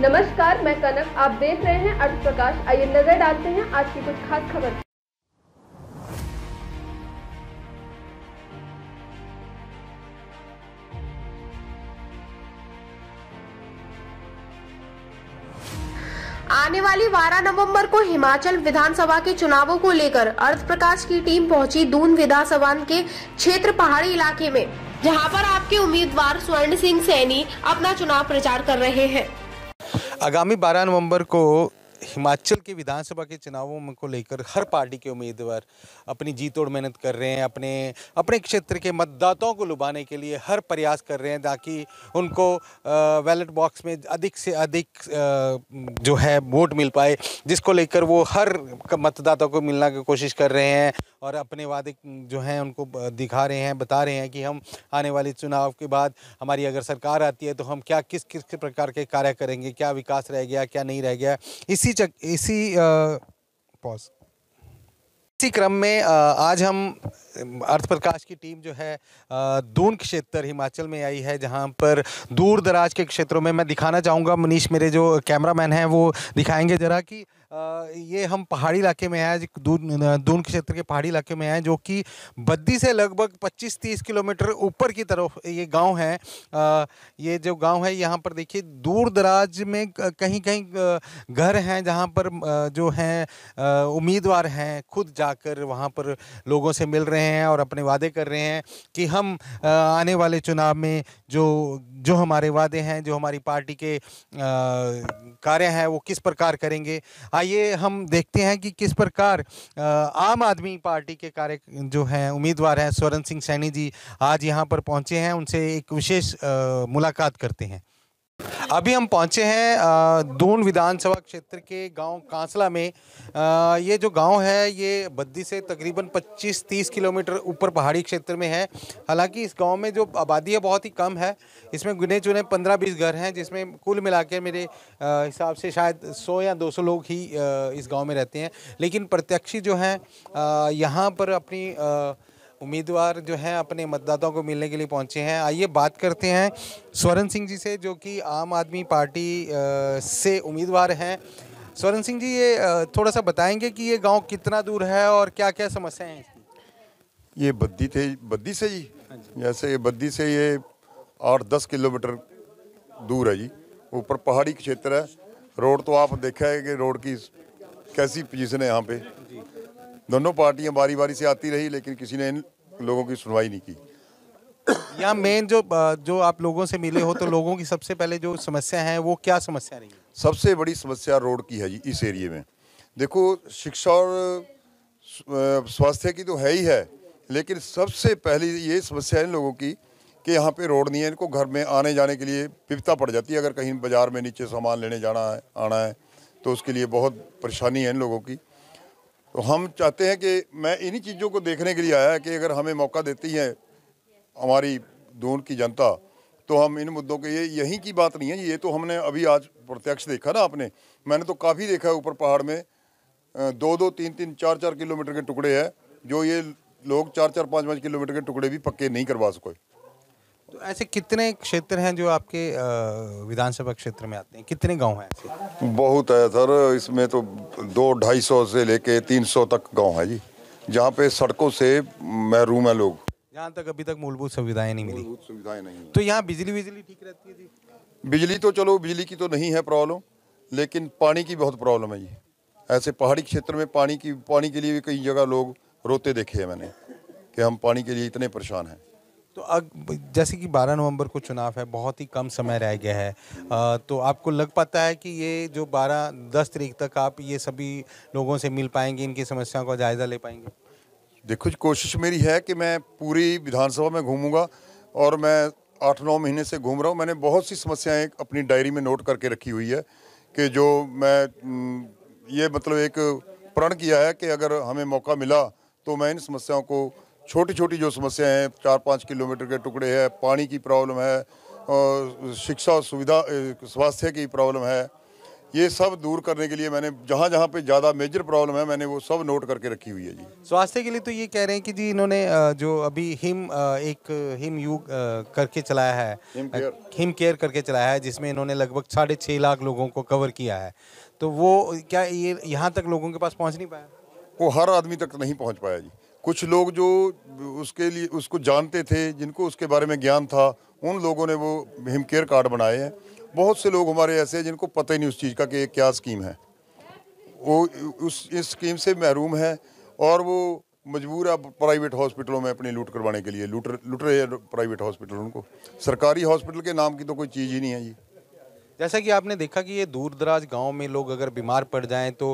नमस्कार मैं कनक आप देख रहे हैं अर्थ प्रकाश आइए नजर डालते हैं आज की कुछ खास खबर आने वाली 12 नवंबर को हिमाचल विधानसभा के चुनावों को लेकर अर्थ प्रकाश की टीम पहुंची दून विधानसभा के क्षेत्र पहाड़ी इलाके में जहां पर आपके उम्मीदवार स्वर्ण सिंह सैनी अपना चुनाव प्रचार कर रहे हैं आगामी 12 नवंबर को हिमाचल के विधानसभा के चुनावों में को लेकर हर पार्टी के उम्मीदवार अपनी जीत और मेहनत कर रहे हैं अपने अपने क्षेत्र के मतदाताओं को लुभाने के लिए हर प्रयास कर रहे हैं ताकि उनको बैलेट बॉक्स में अधिक से अधिक आ, जो है वोट मिल पाए जिसको लेकर वो हर मतदाता को मिलने की कोशिश कर रहे हैं और अपने वादे जो हैं उनको दिखा रहे हैं बता रहे हैं कि हम आने वाले चुनाव के बाद हमारी अगर सरकार आती है तो हम क्या किस किस प्रकार के कार्य करेंगे क्या विकास रह गया क्या नहीं रह गया इस इसी चक इसी पॉज इसी क्रम में आज हम अर्थ प्रकाश की टीम जो है दून क्षेत्र हिमाचल में आई है जहां पर दूर दराज के क्षेत्रों में मैं दिखाना चाहूँगा मनीष मेरे जो कैमरामैन हैं वो दिखाएंगे ज़रा कि ये हम पहाड़ी इलाके में हैं दून दून क्षेत्र के पहाड़ी इलाके में हैं जो कि बद्दी से लगभग 25-30 किलोमीटर ऊपर की तरफ ये गांव है ये जो गांव है यहाँ पर देखिए दूर दराज में कहीं कहीं घर हैं जहाँ पर जो हैं उम्मीदवार हैं खुद जाकर वहाँ पर लोगों से मिल रहे हैं और अपने वादे कर रहे हैं कि हम आने वाले चुनाव में जो जो हमारे वादे हैं जो हमारी पार्टी के कार्य हैं वो किस प्रकार करेंगे आई आइए हम देखते हैं कि किस प्रकार आम आदमी पार्टी के कार्य जो हैं उम्मीदवार हैं स्वरण सिंह सैनी जी आज यहाँ पर पहुँचे हैं उनसे एक विशेष मुलाकात करते हैं अभी हम पहुंचे हैं दून विधानसभा क्षेत्र के गांव कांसला में ये जो गांव है ये बद्दी से तकरीबन 25-30 किलोमीटर ऊपर पहाड़ी क्षेत्र में है हालांकि इस गांव में जो आबादी है बहुत ही कम है इसमें गुने चुने 15-20 घर हैं जिसमें कुल मिलाकर मेरे हिसाब से शायद 100 या 200 लोग ही इस गाँव में रहते हैं लेकिन प्रत्यक्षी जो हैं यहाँ पर अपनी आ, उम्मीदवार जो हैं अपने मतदाताओं को मिलने के लिए पहुंचे हैं आइए बात करते हैं स्वरण सिंह जी से जो कि आम आदमी पार्टी से उम्मीदवार हैं स्वरण सिंह जी ये थोड़ा सा बताएंगे कि ये गांव कितना दूर है और क्या क्या समस्याएं हैं ये बद्दी थे बद्दी से जी हाँ जैसे ये बद्दी से ये आठ दस किलोमीटर दूर है जी ऊपर पहाड़ी क्षेत्र है रोड तो आप देखा है कि रोड की कैसी पोजिशन है यहाँ पे दोनों पार्टियां बारी बारी से आती रही लेकिन किसी ने इन लोगों की सुनवाई नहीं की या मेन जो जो आप लोगों से मिले हो तो लोगों की सबसे पहले जो समस्या है वो क्या समस्या रही सबसे बड़ी समस्या रोड की है जी इस एरिए में देखो शिक्षा और स्वास्थ्य की तो है ही है लेकिन सबसे पहली ये समस्या है इन लोगों की कि यहाँ पे रोड नहीं है इनको घर में आने जाने के लिए पिपता पड़ जाती है अगर कहीं बाज़ार में नीचे सामान लेने जाना है आना है तो उसके लिए बहुत परेशानी है इन लोगों की तो हम चाहते हैं कि मैं इन्हीं चीज़ों को देखने के लिए आया है कि अगर हमें मौका देती है हमारी दून की जनता तो हम इन मुद्दों के ये यहीं की बात नहीं है ये तो हमने अभी आज प्रत्यक्ष देखा ना आपने मैंने तो काफ़ी देखा है ऊपर पहाड़ में दो दो तीन तीन चार चार किलोमीटर के टुकड़े हैं जो ये लोग चार चार पाँच पाँच किलोमीटर के टुकड़े भी पक्के नहीं करवा सको तो ऐसे कितने क्षेत्र हैं जो आपके विधानसभा क्षेत्र में आते हैं कितने गांव हैं ऐसे बहुत है सर इसमें तो दो ढाई सौ से लेके तीन सौ तक गांव है जी जहाँ पे सड़कों से महरूम है लोग यहाँ तक अभी तक मूलभूत सुविधाएं नहीं मिली मूलभूत सुविधाएं नहीं तो यहाँ बिजली बिजली ठीक रहती है जी बिजली तो चलो बिजली की तो नहीं है प्रॉब्लम लेकिन पानी की बहुत प्रॉब्लम है जी ऐसे पहाड़ी क्षेत्र में पानी की पानी के लिए भी कई जगह लोग रोते देखे हैं मैंने कि हम पानी के लिए इतने परेशान हैं तो अग, जैसे कि 12 नवंबर को चुनाव है बहुत ही कम समय रह गया है आ, तो आपको लग पाता है कि ये जो 12 10 तारीख तक आप ये सभी लोगों से मिल पाएंगे इनकी समस्याओं का जायज़ा ले पाएंगे देखो कोशिश मेरी है कि मैं पूरी विधानसभा में घूमूंगा और मैं आठ नौ महीने से घूम रहा हूँ मैंने बहुत सी समस्याएं अपनी डायरी में नोट करके रखी हुई है कि जो मैं ये मतलब एक प्रण किया है कि अगर हमें मौका मिला तो मैं इन समस्याओं को छोटी छोटी जो समस्याएं हैं चार पाँच किलोमीटर के टुकड़े हैं पानी की प्रॉब्लम है और शिक्षा और सुविधा स्वास्थ्य की प्रॉब्लम है ये सब दूर करने के लिए मैंने जहाँ जहाँ पे ज़्यादा मेजर प्रॉब्लम है मैंने वो सब नोट करके रखी हुई है जी स्वास्थ्य के लिए तो ये कह रहे हैं कि जी इन्होंने जो अभी हिम एक हिम यू करके चलाया है हिम केयर हिम केयर करके चलाया है जिसमें इन्होंने लगभग साढ़े छः लाख लोगों को कवर किया है तो वो क्या ये यहाँ तक लोगों के पास पहुँच नहीं पाया वो हर आदमी तक नहीं पहुँच पाया जी कुछ लोग जो उसके लिए उसको जानते थे जिनको उसके बारे में ज्ञान था उन लोगों ने वो हिम केयर कार्ड बनाए हैं बहुत से लोग हमारे ऐसे हैं जिनको पता ही नहीं उस चीज़ का कि क्या स्कीम है वो उस इस स्कीम से महरूम है और वो मजबूर है प्राइवेट हॉस्पिटलों में अपनी लूट करवाने के लिए लूट लूट रहे हैं प्राइवेट हॉस्पिटल उनको सरकारी हॉस्पिटल के नाम की तो कोई चीज़ ही नहीं है जी जैसा कि आपने देखा कि ये दूर दराज गाँव में लोग अगर बीमार पड़ जाएं तो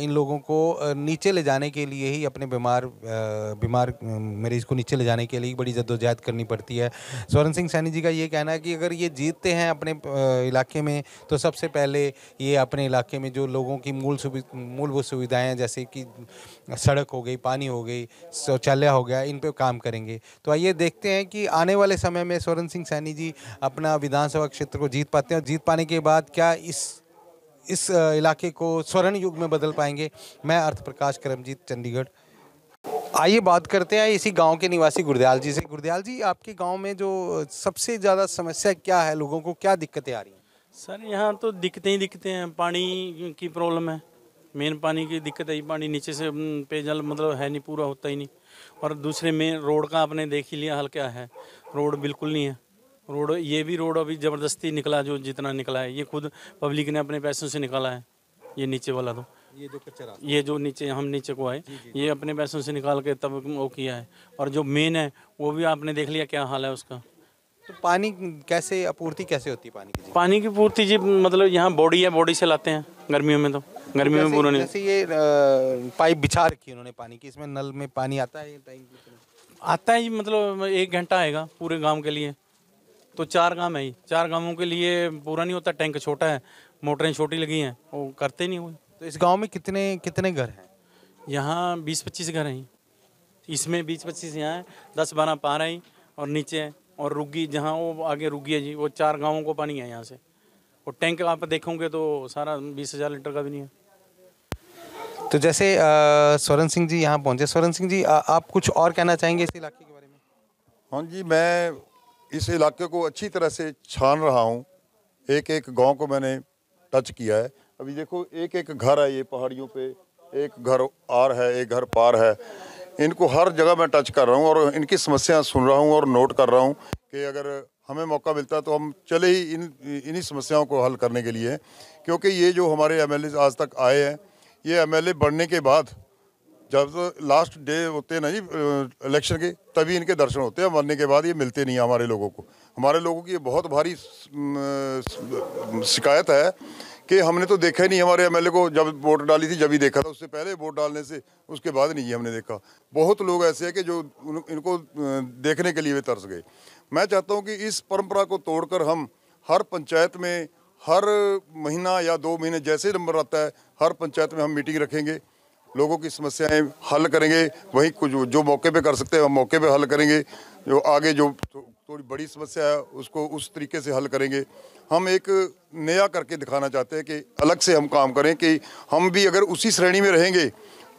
इन लोगों को नीचे ले जाने के लिए ही अपने बीमार बीमार मरीज को नीचे ले जाने के लिए बड़ी जद्दोजहद करनी पड़ती है स्वर्ण सिंह सैनी जी का ये कहना है कि अगर ये जीतते हैं अपने इलाके में तो सबसे पहले ये अपने इलाके में जो लोगों की मूल मूलभूत सुविधाएँ जैसे कि सड़क हो गई पानी हो गई शौचालय हो गया इन पर काम करेंगे तो आइए देखते हैं कि आने वाले समय में स्वर्ण सिंह सैनी जी अपना विधानसभा क्षेत्र को जीत पाते हैं और जीत पाते पाने के बाद क्या इस इस इलाके को स्वर्ण युग में बदल पाएंगे मैं अर्थ प्रकाश करमजीत चंडीगढ़ आइए बात करते हैं इसी गांव के निवासी गुरदयाल जी से गुरदयाल जी आपके गांव में जो सबसे ज़्यादा समस्या क्या है लोगों को क्या दिक्कतें आ रही हैं सर यहाँ तो दिक्कतें ही दिक्कतें हैं पानी की प्रॉब्लम है मेन पानी की दिक्कत है पानी नीचे से पेयजल मतलब है नहीं पूरा होता ही नहीं और दूसरे मेन रोड का आपने देख ही लिया हल्का है रोड बिल्कुल नहीं है रोड ये भी रोड अभी ज़बरदस्ती निकला जो जितना निकला है ये खुद पब्लिक ने अपने पैसों से निकाला है ये नीचे वाला तो ये जो कचरा ये जो नीचे हम नीचे को आए ये अपने पैसों से निकाल के तब वो किया है और जो मेन है वो भी आपने देख लिया क्या हाल है उसका तो पानी कैसे आपूर्ति कैसे होती है पानी की पानी की पूर्ति जी मतलब यहाँ बॉडी है बॉडी से लाते हैं गर्मियों में तो गर्मी में पूरा नहीं ये पाइप बिछा रखी उन्होंने पानी की इसमें नल में पानी आता है आता है मतलब एक घंटा आएगा पूरे गाँव के लिए तो चार गांव है ही चार गांवों के लिए पूरा नहीं होता टैंक छोटा है मोटरें छोटी लगी हैं वो करते नहीं हुए तो इस गांव में कितने कितने घर हैं यहाँ बीस पच्चीस घर हैं इसमें बीस पच्चीस यहाँ हैं दस बारह हैं और नीचे है और रुगी जहाँ वो आगे रुगी है जी वो चार गाँवों को पानी है यहाँ से और टैंक आप देखोगे तो सारा बीस हज़ार लीटर का भी नहीं है तो जैसे स्वरण सिंह जी यहाँ पहुँचे स्वरण सिंह जी आ, आप कुछ और कहना चाहेंगे इस इलाके के बारे में हाँ जी मैं इस इलाके को अच्छी तरह से छान रहा हूँ एक एक गांव को मैंने टच किया है अभी देखो एक एक घर है ये पहाड़ियों पे एक घर आर है एक घर पार है इनको हर जगह मैं टच कर रहा हूँ और इनकी समस्याएं सुन रहा हूँ और नोट कर रहा हूँ कि अगर हमें मौका मिलता है तो हम चले ही इन इन्हीं समस्याओं को हल करने के लिए क्योंकि ये जो हमारे एम आज तक आए हैं ये एम बढ़ने के बाद जब तो लास्ट डे होते हैं ना जी इलेक्शन के तभी इनके दर्शन होते हैं मरने के बाद ये मिलते नहीं हमारे लोगों को हमारे लोगों की ये बहुत भारी शिकायत है कि हमने तो देखा ही नहीं हमारे एमएलए को जब वोट डाली थी जब ही देखा था उससे पहले वोट डालने से उसके बाद नहीं हमने देखा बहुत लोग ऐसे हैं कि जो इनको देखने के लिए वे तरस गए मैं चाहता हूँ कि इस परंपरा को तोड़कर हम हर पंचायत में हर महीना या दो महीने जैसे नंबर आता है हर पंचायत में हम मीटिंग रखेंगे लोगों की समस्याएं हल करेंगे वहीं कुछ जो मौके पे कर सकते हैं हम मौके पे हल करेंगे जो आगे जो तो, थोड़ी बड़ी समस्या है उसको उस तरीके से हल करेंगे हम एक नया करके दिखाना चाहते हैं कि अलग से हम काम करें कि हम भी अगर उसी श्रेणी में रहेंगे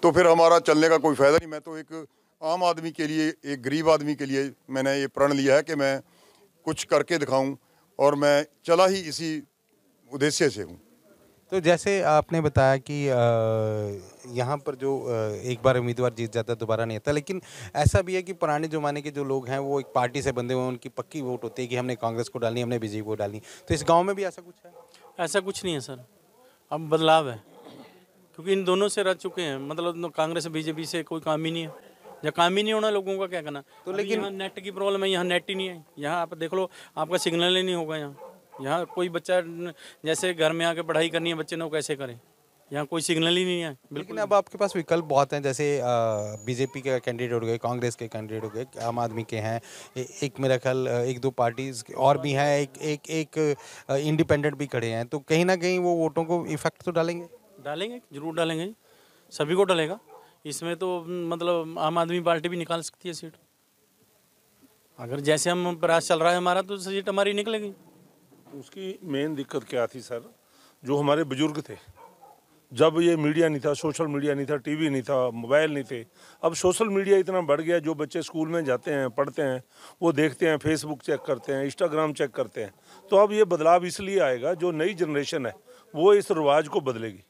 तो फिर हमारा चलने का कोई फ़ायदा नहीं मैं तो एक आम आदमी के लिए एक गरीब आदमी के लिए मैंने ये प्रण लिया है कि मैं कुछ करके दिखाऊँ और मैं चला ही इसी उद्देश्य से हूँ तो जैसे आपने बताया कि यहाँ पर जो एक बार उम्मीदवार जीत जाता है दोबारा नहीं आता लेकिन ऐसा भी है कि पुराने ज़माने के जो लोग हैं वो एक पार्टी से बंधे हुए हैं उनकी पक्की वोट होती है कि हमने कांग्रेस को डालनी हमने बीजेपी को डालनी तो इस गाँव में भी ऐसा कुछ है ऐसा कुछ नहीं है सर अब बदलाव है क्योंकि इन दोनों से रह चुके हैं मतलब कांग्रेस बीजेपी से कोई काम ही नहीं है जब काम ही नहीं होना लोगों का क्या करना तो लेकिन नेट की प्रॉब्लम है यहाँ नेट ही नहीं है यहाँ आप देख लो आपका सिग्नल ही नहीं होगा यहाँ यहाँ कोई बच्चा जैसे घर में आके पढ़ाई करनी है बच्चे ने वो कैसे करें यहाँ कोई सिग्नल ही नहीं है बिल्कुल अब आपके पास विकल्प बहुत हैं जैसे बीजेपी के कैंडिडेट हो गए कांग्रेस के कैंडिडेट हो गए आम आदमी के हैं एक मेरा ख्याल एक दो पार्टीज और भी हैं एक एक एक इंडिपेंडेंट भी खड़े हैं तो कहीं ना कहीं वो वोटों को इफेक्ट तो डालेंगे डालेंगे जरूर डालेंगे सभी को डालेगा इसमें तो मतलब आम आदमी पार्टी भी निकाल सकती है सीट अगर जैसे हम प्रयास चल रहा है हमारा तो सीट हमारी निकलेगी उसकी मेन दिक्कत क्या थी सर जो हमारे बुजुर्ग थे जब ये मीडिया नहीं था सोशल मीडिया नहीं था टीवी नहीं था मोबाइल नहीं थे अब सोशल मीडिया इतना बढ़ गया जो बच्चे स्कूल में जाते हैं पढ़ते हैं वो देखते हैं फेसबुक चेक करते हैं इंस्टाग्राम चेक करते हैं तो अब ये बदलाव इसलिए आएगा जो नई जनरेशन है वो इस रिवाज को बदलेगी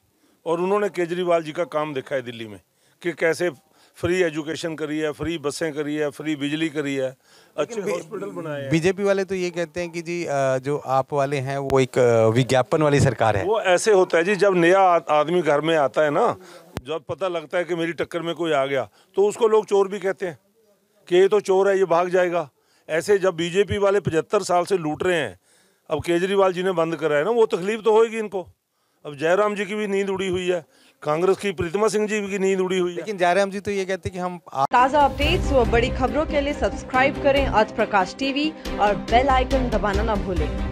और उन्होंने केजरीवाल जी का काम देखा है दिल्ली में कि कैसे फ्री एजुकेशन करी है फ्री बसें करी है फ्री बिजली करी है अच्छे हॉस्पिटल बनाए हैं बीजेपी वाले तो ये कहते हैं कि जी जो आप वाले हैं वो एक विज्ञापन वाली सरकार है वो ऐसे होता है जी जब नया आदमी घर में आता है ना जब पता लगता है कि मेरी टक्कर में कोई आ गया तो उसको लोग चोर भी कहते हैं कि ये तो चोर है ये भाग जाएगा ऐसे जब बीजेपी वाले पचहत्तर साल से लूट रहे हैं अब केजरीवाल जी ने बंद कराया ना वो तकलीफ तो होगी इनको अब जयराम जी की भी नींद उड़ी हुई है कांग्रेस की प्रीतिमा सिंह जी की नींद उड़ी हुई है लेकिन जयराम जी तो ये कहते कि हम ताज़ा अपडेट्स व बड़ी खबरों के लिए सब्सक्राइब करें आज प्रकाश टीवी और बेल आइकन दबाना न भूलें